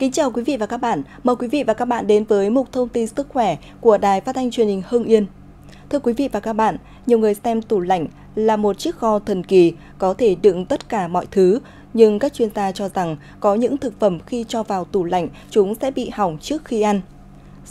Kính chào quý vị và các bạn. Mời quý vị và các bạn đến với mục thông tin sức khỏe của Đài Phát thanh Truyền hình Hưng Yên. Thưa quý vị và các bạn, nhiều người xem tủ lạnh là một chiếc kho thần kỳ có thể đựng tất cả mọi thứ, nhưng các chuyên gia cho rằng có những thực phẩm khi cho vào tủ lạnh chúng sẽ bị hỏng trước khi ăn.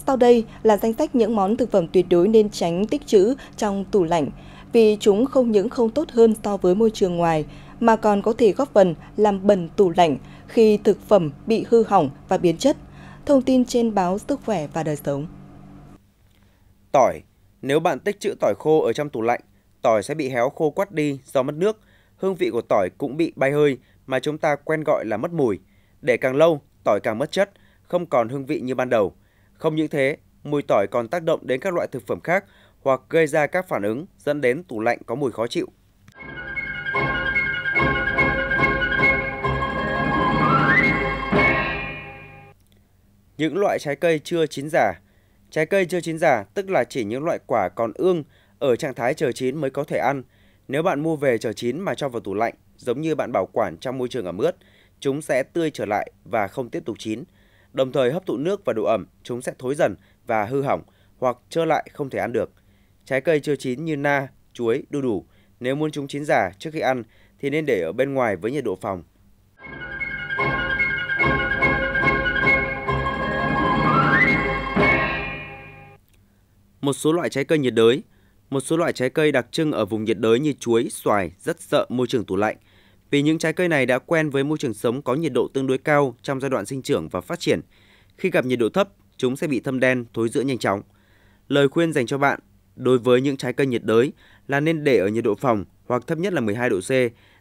Sau đây là danh sách những món thực phẩm tuyệt đối nên tránh tích trữ trong tủ lạnh vì chúng không những không tốt hơn so với môi trường ngoài mà còn có thể góp phần làm bẩn tủ lạnh khi thực phẩm bị hư hỏng và biến chất. Thông tin trên báo Sức khỏe và đời sống. Tỏi, nếu bạn tích trữ tỏi khô ở trong tủ lạnh, tỏi sẽ bị héo khô quắt đi do mất nước. Hương vị của tỏi cũng bị bay hơi mà chúng ta quen gọi là mất mùi. Để càng lâu, tỏi càng mất chất, không còn hương vị như ban đầu. Không những thế, mùi tỏi còn tác động đến các loại thực phẩm khác hoặc gây ra các phản ứng dẫn đến tủ lạnh có mùi khó chịu. những loại trái cây chưa chín giả. Trái cây chưa chín giả tức là chỉ những loại quả còn ương ở trạng thái chờ chín mới có thể ăn. Nếu bạn mua về chờ chín mà cho vào tủ lạnh, giống như bạn bảo quản trong môi trường ẩm ướt, chúng sẽ tươi trở lại và không tiếp tục chín. Đồng thời hấp thụ nước và độ ẩm, chúng sẽ thối dần và hư hỏng hoặc trơ lại không thể ăn được. Trái cây chưa chín như na, chuối, đu đủ, nếu muốn chúng chín giả trước khi ăn thì nên để ở bên ngoài với nhiệt độ phòng Một số loại trái cây nhiệt đới, một số loại trái cây đặc trưng ở vùng nhiệt đới như chuối, xoài rất sợ môi trường tủ lạnh vì những trái cây này đã quen với môi trường sống có nhiệt độ tương đối cao trong giai đoạn sinh trưởng và phát triển. Khi gặp nhiệt độ thấp, chúng sẽ bị thâm đen, thối rữa nhanh chóng. Lời khuyên dành cho bạn đối với những trái cây nhiệt đới là nên để ở nhiệt độ phòng hoặc thấp nhất là 12 độ C,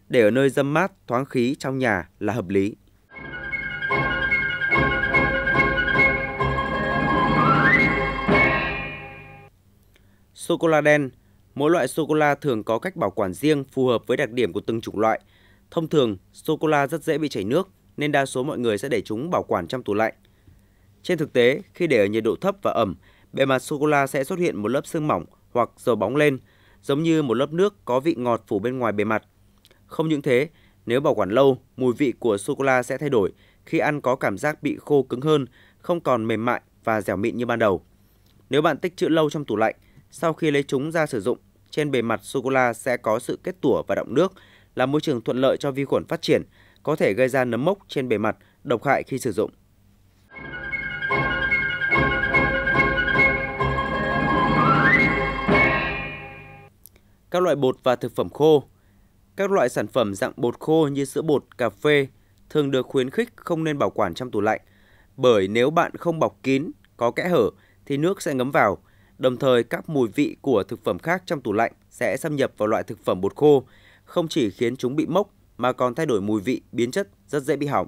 để ở nơi dâm mát, thoáng khí trong nhà là hợp lý. Sô cô la đen, mỗi loại sô cô la thường có cách bảo quản riêng phù hợp với đặc điểm của từng chủng loại. Thông thường, sô cô la rất dễ bị chảy nước nên đa số mọi người sẽ để chúng bảo quản trong tủ lạnh. Trên thực tế, khi để ở nhiệt độ thấp và ẩm, bề mặt sô cô la sẽ xuất hiện một lớp sương mỏng hoặc dầu bóng lên, giống như một lớp nước có vị ngọt phủ bên ngoài bề mặt. Không những thế, nếu bảo quản lâu, mùi vị của sô cô la sẽ thay đổi, khi ăn có cảm giác bị khô cứng hơn, không còn mềm mại và dẻo mịn như ban đầu. Nếu bạn tích trữ lâu trong tủ lạnh, sau khi lấy chúng ra sử dụng, trên bề mặt sô-cô-la sẽ có sự kết tủa và động nước, là môi trường thuận lợi cho vi khuẩn phát triển, có thể gây ra nấm mốc trên bề mặt, độc hại khi sử dụng. Các loại bột và thực phẩm khô Các loại sản phẩm dạng bột khô như sữa bột, cà phê thường được khuyến khích không nên bảo quản trong tủ lạnh, bởi nếu bạn không bọc kín, có kẽ hở thì nước sẽ ngấm vào – Đồng thời, các mùi vị của thực phẩm khác trong tủ lạnh sẽ xâm nhập vào loại thực phẩm bột khô, không chỉ khiến chúng bị mốc mà còn thay đổi mùi vị, biến chất, rất dễ bị hỏng.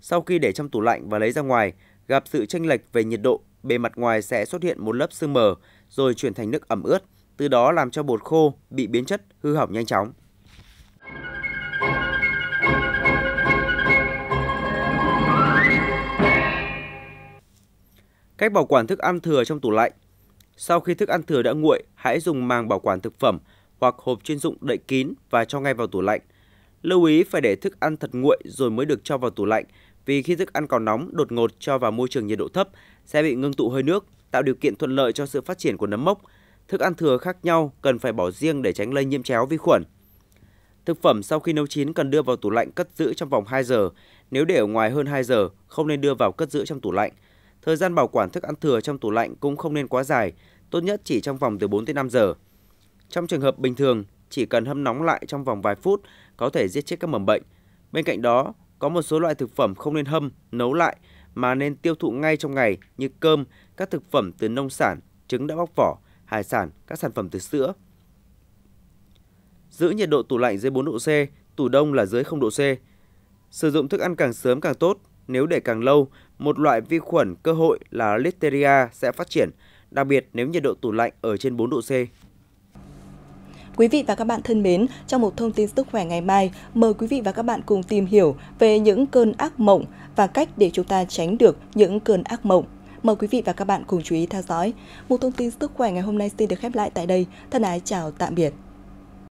Sau khi để trong tủ lạnh và lấy ra ngoài, gặp sự chênh lệch về nhiệt độ, bề mặt ngoài sẽ xuất hiện một lớp sương mờ rồi chuyển thành nước ẩm ướt, từ đó làm cho bột khô bị biến chất, hư hỏng nhanh chóng. Cách bảo quản thức ăn thừa trong tủ lạnh sau khi thức ăn thừa đã nguội, hãy dùng màng bảo quản thực phẩm hoặc hộp chuyên dụng đậy kín và cho ngay vào tủ lạnh. Lưu ý phải để thức ăn thật nguội rồi mới được cho vào tủ lạnh, vì khi thức ăn còn nóng đột ngột cho vào môi trường nhiệt độ thấp sẽ bị ngưng tụ hơi nước, tạo điều kiện thuận lợi cho sự phát triển của nấm mốc. Thức ăn thừa khác nhau cần phải bỏ riêng để tránh lây nhiễm chéo vi khuẩn. Thực phẩm sau khi nấu chín cần đưa vào tủ lạnh cất giữ trong vòng 2 giờ. Nếu để ở ngoài hơn 2 giờ, không nên đưa vào cất giữ trong tủ lạnh. Thời gian bảo quản thức ăn thừa trong tủ lạnh cũng không nên quá dài, tốt nhất chỉ trong vòng từ 4 tới 5 giờ. Trong trường hợp bình thường, chỉ cần hâm nóng lại trong vòng vài phút có thể giết chết các mầm bệnh. Bên cạnh đó, có một số loại thực phẩm không nên hâm, nấu lại mà nên tiêu thụ ngay trong ngày như cơm, các thực phẩm từ nông sản, trứng đã bóc vỏ, hải sản, các sản phẩm từ sữa. Giữ nhiệt độ tủ lạnh dưới 4 độ C, tủ đông là dưới 0 độ C. Sử dụng thức ăn càng sớm càng tốt, nếu để càng lâu, một loại vi khuẩn cơ hội là Listeria sẽ phát triển đặc biệt nếu nhiệt độ tủ lạnh ở trên 4 độ C. Quý vị và các bạn thân mến, trong một thông tin sức khỏe ngày mai, mời quý vị và các bạn cùng tìm hiểu về những cơn ác mộng và cách để chúng ta tránh được những cơn ác mộng. Mời quý vị và các bạn cùng chú ý theo dõi. Một thông tin sức khỏe ngày hôm nay xin được khép lại tại đây. Thân ái chào tạm biệt.